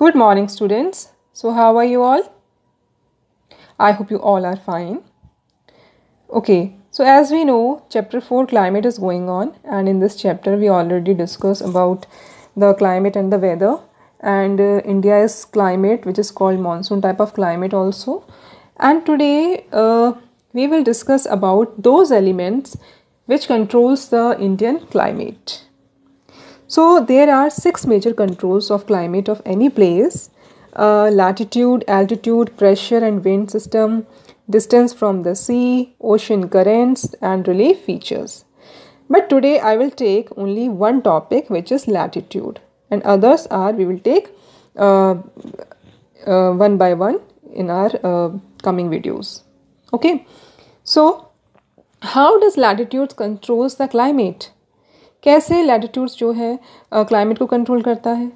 Good morning, students. So, how are you all? I hope you all are fine. Okay, so as we know, chapter 4 climate is going on, and in this chapter, we already discussed about the climate and the weather. And uh, India's climate, which is called monsoon type of climate, also. And today, uh, we will discuss about those elements which controls the Indian climate. So there are six major controls of climate of any place uh, latitude, altitude, pressure and wind system, distance from the sea, ocean currents and relief features. But today I will take only one topic which is latitude and others are we will take uh, uh, one by one in our uh, coming videos. Okay. So how does latitude controls the climate? कैसे latitudes जो है climate को control करता है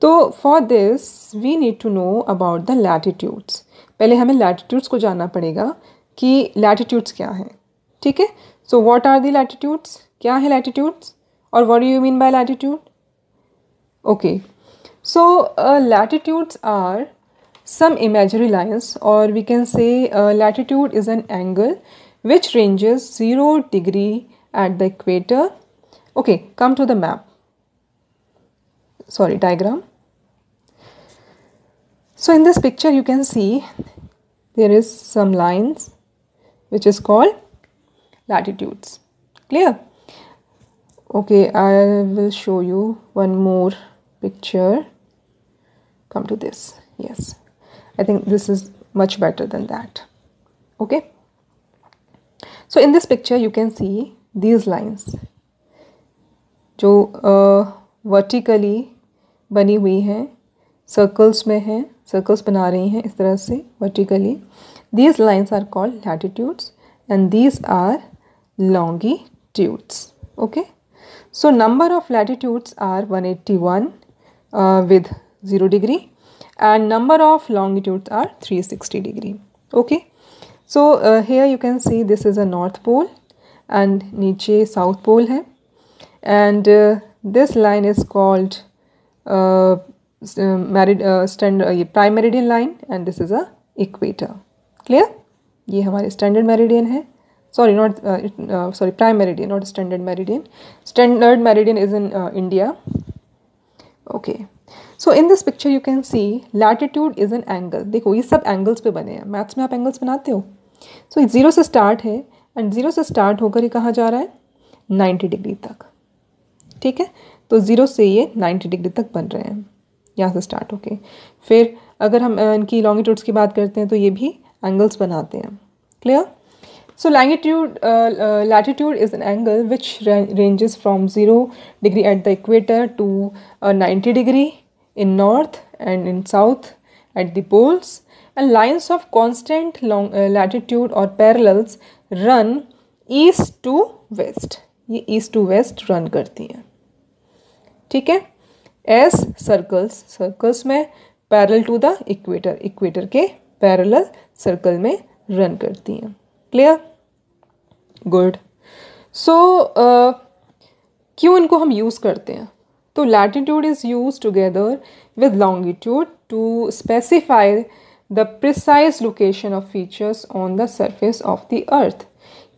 तो for this we need to know about the latitudes पहले हमें latitudes को जानना पड़ेगा कि लैटिट्यूड्स क्या हैं ठीक है so what are the latitudes क्या है लैटिट्यूड्स और what do you mean by latitude okay so latitudes are some imagery lines और we can say latitude is an angle which ranges zero degree at the equator Okay, come to the map. Sorry, diagram. So in this picture you can see there is some lines which is called latitudes. Clear? Okay, I will show you one more picture. Come to this. Yes. I think this is much better than that. Okay. So in this picture you can see these lines जो vertically बनी हुई हैं circles में हैं circles बना रही हैं इस तरह से vertically these lines are called latitudes and these are longitudes okay so number of latitudes are one eighty one with zero degree and number of longitudes are three sixty degree okay so here you can see this is a north pole and नीचे south pole है and uh, this line is called uh, merid uh, standard uh, uh prime meridian line and this is a equator ये हमारे standard meridian है sorry not sorry prime meridian not standard meridian standard meridian is in India okay so in this picture you can see latitude is an angle देखो ये सब angles पे बने हैं maths में आप एंगल्स बनाते हो सो so, जीरो से स्टार्ट है एंड जीरो से स्टार्ट होकर ये कहाँ जा रहा है नाइन्टी डिग्री तक ठीक है तो ज़ीरो से ये नाइन्टी डिग्री तक बन रहे हैं यहाँ से स्टार्ट होके फिर अगर हम इनकी लॉन्गिट्यूड्स की बात करते हैं तो ये भी एंगल्स बनाते हैं clear so longitude latitude is an angle which ranges from zero degree at the equator to ninety degree in north and in south at the poles and lines of constant long latitude और parallels run east to west ये east to west run करती हैं ठीक है as circles circles में parallel to the equator equator के parallel circle में run करती हैं क्लियर गुड सो क्यों इनको हम यूज़ करते हैं तो latitude is used together with longitude to specify the precise location of features on the surface of the earth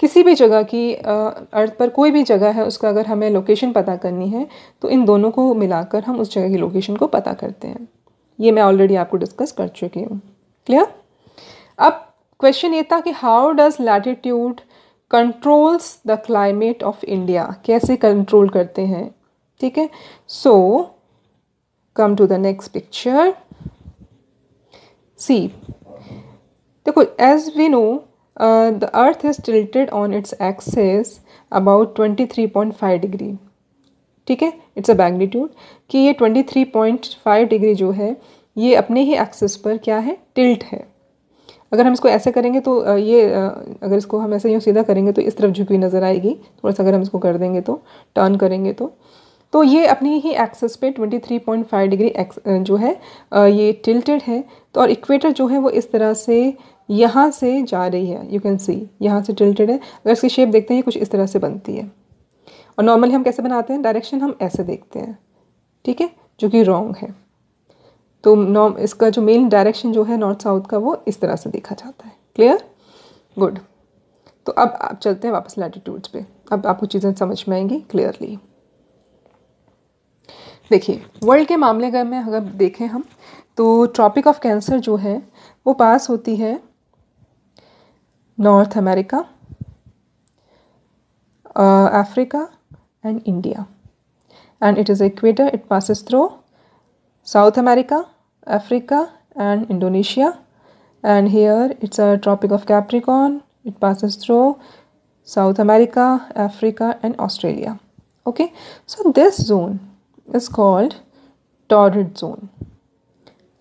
किसी भी जगह की अर्थ पर कोई भी जगह है उसका अगर हमें लोकेशन पता करनी है तो इन दोनों को मिलाकर हम उस जगह की लोकेशन को पता करते हैं ये मैं ऑलरेडी आपको डिस्कस कर चुकी हूँ क्लियर अब क्वेश्चन ये था कि how does latitude controls the climate of India कैसे कंट्रोल करते हैं ठीक है so come to the next picture see देखो as we know the earth is tilted on its axis about twenty three point five degree ठीक है it's a magnitude कि ये twenty three point five degree जो है ये अपने ही access पर क्या है टिल्ट है अगर हम इसको ऐसे करेंगे तो uh, ये uh, अगर इसको हम ऐसे यूँ सीधा करेंगे तो इस तरफ झुकी नज़र आएगी थोड़ा सा अगर हम इसको कर देंगे तो टर्न करेंगे तो तो ये अपने ही एक्सेस पे 23.5 डिग्री uh, जो है ये टिल्टेड है तो और इक्वेटर जो है वो इस तरह से यहाँ से जा रही है यू कैन सी यहाँ से टिल्टेड है अगर इसकी शेप देखते हैं कुछ इस तरह से बनती है और नॉर्मली हम कैसे बनाते हैं डायरेक्शन हम ऐसे देखते हैं ठीक है जो कि रॉन्ग है तो नॉम इसका जो मेन डायरेक्शन जो है नॉर्थ साउथ का वो इस तरह से देखा जाता है क्लियर गुड तो अब आप चलते हैं वापस लैटीट्यूड्स पे अब आपको चीज़ें समझ में आएंगी क्लियरली देखिए वर्ल्ड के मामले में अगर देखें हम तो ट्रॉपिक ऑफ कैंसर जो है वो पास होती है North America, uh, Africa, and India. And it is equator, it passes through South America, Africa, and Indonesia. And here it's a Tropic of Capricorn, it passes through South America, Africa, and Australia. Okay, so this zone is called torrid zone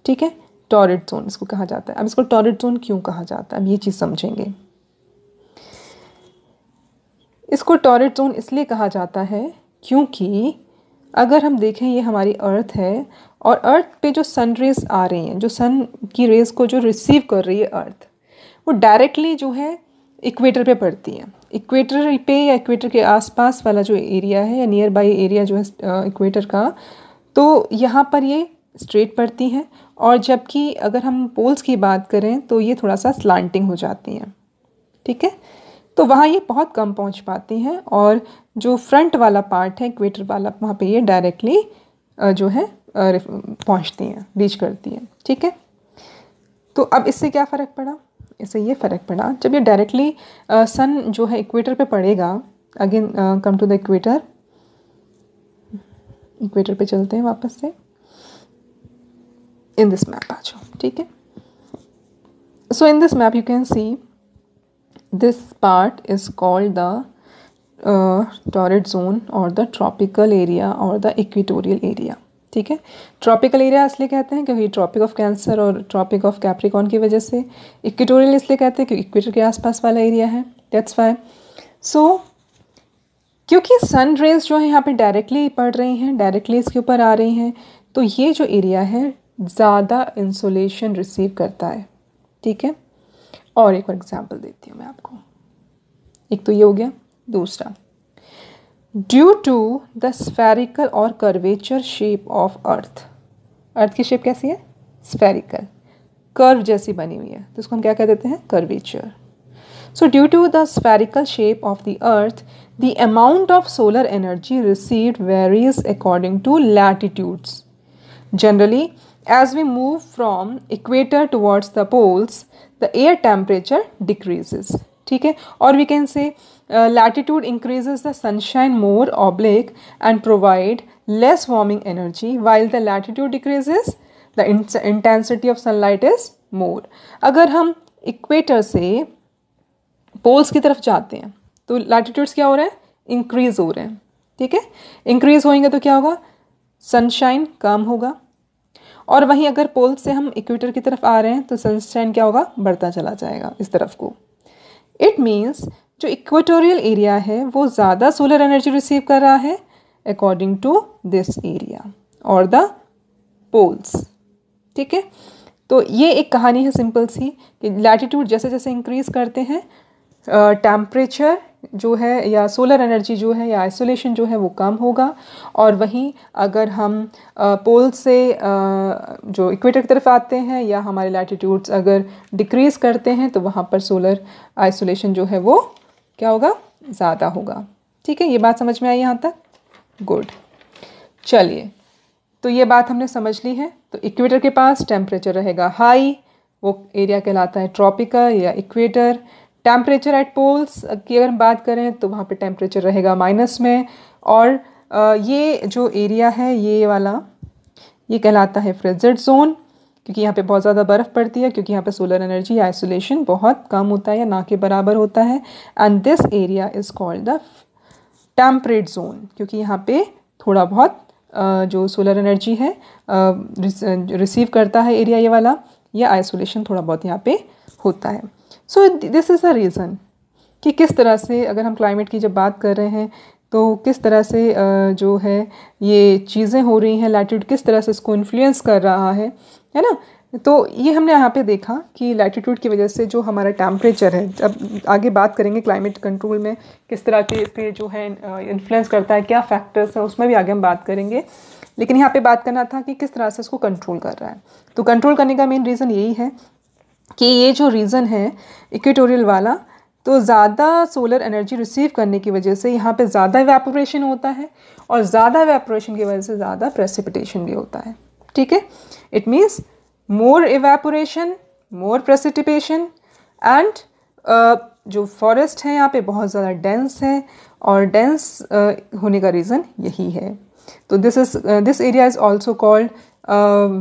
ठीक है torrid zone इसको कहा जाता है अब इसको torrid zone क्यों कहा जाता है हम ये चीज़ समझेंगे इसको टॉरेट जोन इसलिए कहा जाता है क्योंकि अगर हम देखें ये हमारी अर्थ है और अर्थ पे जो सन रेज आ रही हैं जो सन की रेज को जो रिसीव कर रही है अर्थ वो डायरेक्टली जो है इक्वेटर पे पड़ती हैं इक्वेटर पे या इक्वेटर के आसपास वाला जो एरिया है या नियर बाई एरिया जो है इक्वेटर का तो यहाँ पर ये स्ट्रेट पड़ती हैं और जबकि अगर हम पोल्स की बात करें तो ये थोड़ा सा स्लांटिंग हो जाती हैं ठीक है तो वहाँ ये बहुत कम पहुँच पाती हैं और जो फ्रंट वाला पार्ट है इक्वेटर वाला वहाँ पे ये डायरेक्टली जो है पहुँचती हैं रीच करती हैं ठीक है तो अब इससे क्या फ़र्क पड़ा इससे ये फ़र्क पड़ा जब ये डायरेक्टली सन जो है इक्वेटर पे पड़ेगा again come to the equator equator पे चलते हैं वापस से इन दिस मैप आ जाओ ठीक है so in this map you can see This part is called the uh, torrid zone और द ट्रॉपिकल एरिया और द इक्विटोरियल एरिया ठीक है ट्रॉपिकल एरिया इसलिए कहते हैं क्योंकि ट्रॉपिक ऑफ कैंसर और ट्रॉपिक ऑफ कैप्रिकॉन की वजह से इक्विटोरियल इसलिए कहते हैं क्योंकि इक्वेटर के आसपास वाला एरिया है डेट्स वाई सो क्योंकि सन रेज जो है यहाँ पे डायरेक्टली पड़ रही हैं डायरेक्टली इसके ऊपर आ रही हैं तो ये जो एरिया है ज़्यादा इंसुलेशन रिसीव करता है ठीक है और एक और एग्जाम्पल देती हूँ मैं आपको एक तो ये हो गया दूसरा ड्यू टू द स्फेरिकल और curvature shape of earth earth की शेप कैसी है स्फेरिकल कर्व जैसी बनी हुई है तो इसको हम क्या कह देते हैं curvature so due to the spherical shape of the earth the amount of solar energy receive varies according to latitudes generally as we move from equator towards the poles the air temperature decreases ठीक है और we can say latitude increases the sunshine more oblique and provide less warming energy while the latitude decreases the intensity of sunlight is more अगर हम equator से poles की तरफ जाते हैं तो लैटिट्यूड्स क्या हो रहे हैं इंक्रीज हो रहे हैं ठीक है इंक्रीज होएंगे तो क्या होगा सनशाइन कम होगा और वहीं अगर पोल से हम इक्वेटर की तरफ आ रहे हैं तो सनस्टैंड क्या होगा बढ़ता चला जाएगा इस तरफ को इट मीन्स जो इक्वेटोरियल एरिया है वो ज़्यादा सोलर एनर्जी रिसीव कर रहा है अकॉर्डिंग टू दिस एरिया और द पोल्स ठीक है तो ये एक कहानी है सिंपल सी कि लैटिट्यूड जैसे जैसे इंक्रीज़ करते हैं टेम्परेचर जो है या सोलर एनर्जी जो है या आइसोलेशन जो है वो कम होगा और वहीं अगर हम पोल से जो इक्वेटर की तरफ आते हैं या हमारे लैटिट्यूड्स अगर डिक्रीज़ करते हैं तो वहाँ पर सोलर आइसोलेशन जो है वो क्या होगा ज़्यादा होगा ठीक है ये बात समझ में आई यहाँ तक गुड चलिए तो ये बात हमने समझ ली है तो इक्वेटर के पास टेम्परेचर रहेगा हाई वो एरिया कहलाता है ट्रॉपिकल या इक्वेटर टेम्परेचर एट पोल्स की अगर हम बात करें तो वहाँ पे टेम्परेचर रहेगा माइनस में और ये जो एरिया है ये वाला ये कहलाता है फ्रिजर्ड जोन क्योंकि यहाँ पे बहुत ज़्यादा बर्फ़ पड़ती है क्योंकि यहाँ पे सोलर एनर्जी आइसोलेशन बहुत कम होता है या ना के बराबर होता है and this area is called the temperate zone क्योंकि यहाँ पे थोड़ा बहुत जो सोलर एनर्जी है रिसीव करता है एरिया ये वाला यह आइसोलेशन थोड़ा बहुत यहाँ पे होता है so this is a reason कि किस तरह से अगर हम क्लाइमेट की जब बात कर रहे हैं तो किस तरह से जो है ये चीज़ें हो रही हैं लैटिट्यूड किस तरह से इसको इन्फ्लुएंस कर रहा है है ना तो ये हमने यहाँ पे देखा कि लैटिट्यूड की वजह से जो हमारा टेम्परेचर है अब आगे बात करेंगे क्लाइमेट कंट्रोल में किस तरह के इसके जो है इन्फ्लुएंस करता है क्या फैक्टर्स हैं उसमें भी आगे हम बात करेंगे लेकिन यहाँ पे बात करना था कि किस तरह से इसको कंट्रोल कर रहा है तो कंट्रोल करने का मेन रीज़न यही है कि ये जो रीज़न है इक्वेटोरियल वाला तो ज़्यादा सोलर एनर्जी रिसीव करने की वजह से यहाँ पे ज़्यादा वेपोरेशन होता है और ज़्यादा वेपोरेशन की वजह से ज़्यादा प्रेसिपिटेशन भी होता है ठीक है it means more evaporation more precipitation and जो फॉरेस्ट है यहाँ पे बहुत ज़्यादा डेंस है और डेंस uh, होने का रीज़न यही है तो this is this area is also called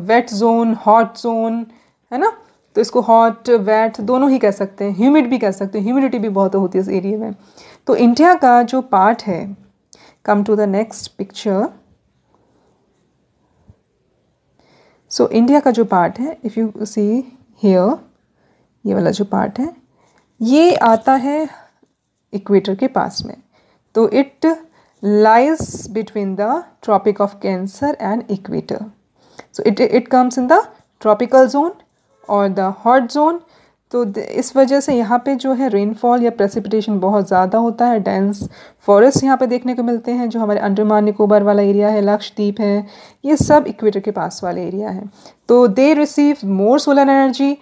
wet zone hot zone है ना तो इसको हॉट वेट दोनों ही कह सकते हैं ह्यूमिड भी कह सकते हैं ह्यूमिडिटी भी बहुत होती है इस एरिए में तो इंडिया का जो पार्ट है come to the next picture so India का जो पार्ट है इफ़ यू सी हेयर ये वाला जो पार्ट है ये आता है इक्वेटर के पास में तो it lies between the tropic of cancer and equator so it it comes in the tropical zone और तो द हॉट जोन तो इस वजह से यहाँ पे जो है रेनफॉल या प्रेसिपिटेशन बहुत ज़्यादा होता है डेंस फॉरेस्ट यहाँ पे देखने को मिलते हैं जो हमारे अंडमान निकोबार वाला एरिया है लक्षद्वीप है ये सब इक्वेटर के पास वाले एरिया है तो they receive more solar energy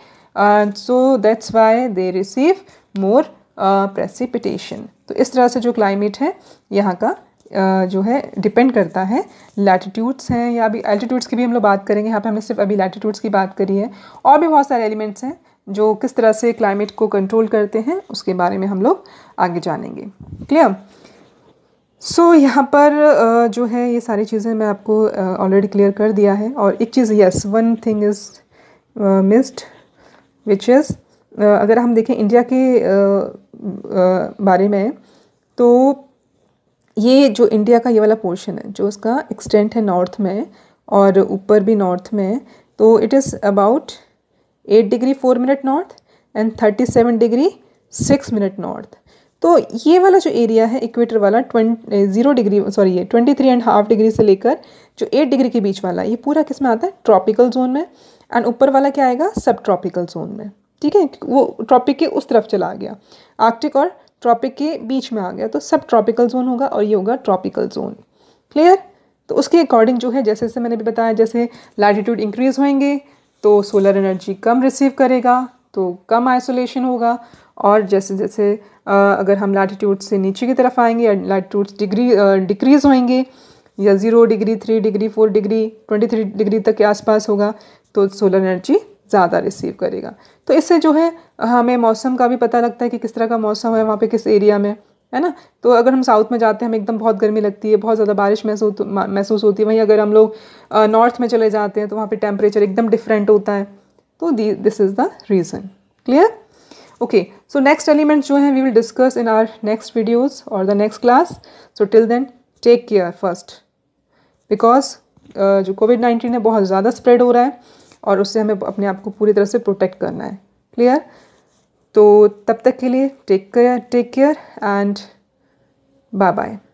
so that's why they receive more precipitation तो इस तरह से जो क्लाइमेट है यहाँ का जो है डिपेंड करता है लैटिट्यूड्स हैं या अभी एल्टीट्यूड्स की भी हम लोग बात करेंगे यहाँ पे हमने सिर्फ अभी लैटिट्यूड्स की बात करी है और भी बहुत सारे एलिमेंट्स हैं जो किस तरह से क्लाइमेट को कंट्रोल करते हैं उसके बारे में हम लोग आगे जानेंगे क्लियर सो so, यहाँ पर जो है ये सारी चीज़ें मैं आपको ऑलरेडी क्लियर कर दिया है और एक चीज़ yes one thing is missed which is अगर हम देखें इंडिया के बारे में तो ये जो इंडिया का ये वाला पोर्शन है जो उसका एक्सटेंट है नॉर्थ में और ऊपर भी नॉर्थ में तो it is about eight degree four minute north and thirty seven degree six minute north तो ये वाला जो एरिया है इक्वेटर वाला ट्वेंटी ज़ीरो डिग्री सॉरी ये twenty three and half degree से लेकर जो एट डिग्री के बीच वाला ये पूरा किस में आता है ट्रॉपिकल जोन में एंड ऊपर वाला क्या आएगा सब ट्रॉपिकल जोन में ठीक है वो ट्रॉपिक के उस तरफ चला गया आर्कटिक और ट्रॉपिक के बीच में आ गया तो सब ट्रॉपिकल जोन होगा और ये होगा ट्रॉपिकल जोन क्लियर तो उसके अकॉर्डिंग जो है जैसे जैसे मैंने भी बताया जैसे लैटिट्यूड इंक्रीज़ होंगे तो सोलर एनर्जी कम रिसीव करेगा तो कम आइसोलेशन होगा और जैसे जैसे अगर हम लैटिट्यूड से नीचे की तरफ आएंगे लैटिट्यूड डिग्री डिक्रीज़ होंगे या zero degree three degree four degree twenty three degree तक के आसपास होगा तो सोलर एनर्जी ज़्यादा रिसीव करेगा तो इससे जो है हमें मौसम का भी पता लगता है कि किस तरह का मौसम है वहाँ पे किस एरिया में है ना तो अगर हम साउथ में जाते हैं हमें एकदम बहुत गर्मी लगती है बहुत ज़्यादा बारिश महसूस महसूस होती है वहीं अगर हम लोग नॉर्थ में चले जाते हैं तो वहाँ पर टेम्परेचर एकदम डिफरेंट होता है तो this is the reason clear okay so next element जो हैं we will discuss in our next videos और the next class so till then take care first because जो कोविड नाइन्टीन है बहुत ज़्यादा स्प्रेड हो रहा है और उससे हमें अपने आप को पूरी तरह से प्रोटेक्ट करना है क्लियर तो तब तक के लिए take care take care and bye bye